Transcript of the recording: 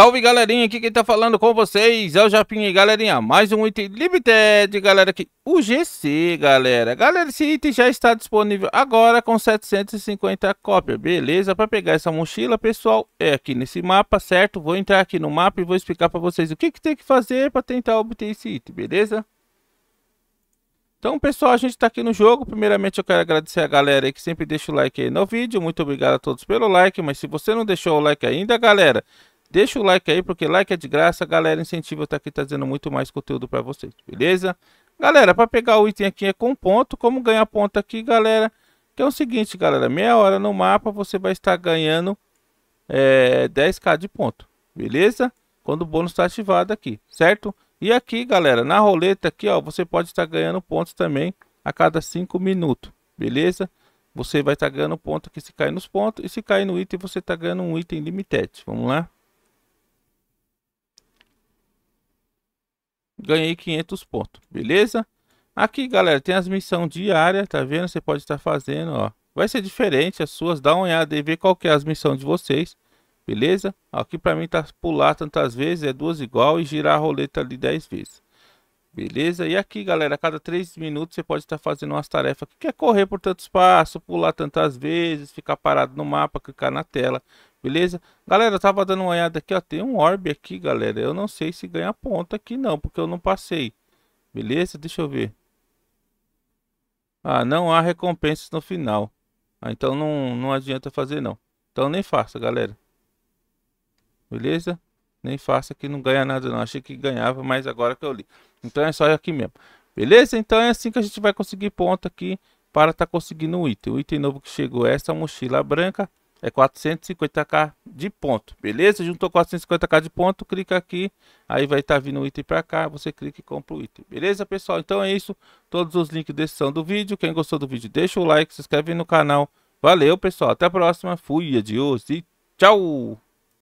Salve galerinha, aqui quem tá falando com vocês é o Japim e galerinha, mais um item limited, galera, aqui, o GC, galera. Galera, esse item já está disponível agora com 750 cópias, beleza? Para pegar essa mochila, pessoal, é aqui nesse mapa, certo? Vou entrar aqui no mapa e vou explicar para vocês o que, que tem que fazer para tentar obter esse item, beleza? Então, pessoal, a gente está aqui no jogo. Primeiramente, eu quero agradecer a galera aí que sempre deixa o like aí no vídeo. Muito obrigado a todos pelo like. Mas se você não deixou o like ainda, galera, Deixa o like aí, porque like é de graça. Galera, incentiva tá aqui trazendo muito mais conteúdo para vocês, beleza? Galera, para pegar o item aqui é com ponto. Como ganhar ponto aqui, galera? Que é o seguinte, galera. Meia hora no mapa, você vai estar ganhando é, 10k de ponto, beleza? Quando o bônus está ativado aqui, certo? E aqui, galera, na roleta aqui, ó, você pode estar ganhando pontos também a cada 5 minutos, beleza? Você vai estar ganhando ponto aqui se cai nos pontos e se cai no item, você está ganhando um item limitado. Vamos lá? ganhei 500 pontos, beleza? Aqui, galera, tem as missões diárias, tá vendo? Você pode estar fazendo, ó. Vai ser diferente as suas, dá uma olhada e ver qual que é as missões de vocês, beleza? Aqui pra mim tá pular tantas vezes, é duas igual e girar a roleta ali 10 vezes. Beleza? E aqui, galera, a cada 3 minutos você pode estar fazendo umas tarefas que é correr por tantos passos, pular tantas vezes, ficar parado no mapa, clicar na tela. Beleza? Galera, eu tava dando uma olhada aqui, ó. Tem um orb aqui, galera. Eu não sei se ganha ponta aqui não, porque eu não passei. Beleza? Deixa eu ver. Ah, não há recompensas no final. Ah, então não, não adianta fazer não. Então nem faça, galera. Beleza? Nem faça que não ganha nada não. Achei que ganhava, mas agora que eu li. Então é só aqui mesmo. Beleza? Então é assim que a gente vai conseguir ponta aqui para estar tá conseguindo o um item. O item novo que chegou é essa mochila branca é 450k de ponto, beleza? Juntou 450k de ponto, clica aqui, aí vai estar tá vindo o item para cá, você clica e compra o item, beleza, pessoal? Então é isso, todos os links de descrição do vídeo, quem gostou do vídeo deixa o like, se inscreve no canal, valeu, pessoal, até a próxima, fui, adiós e tchau!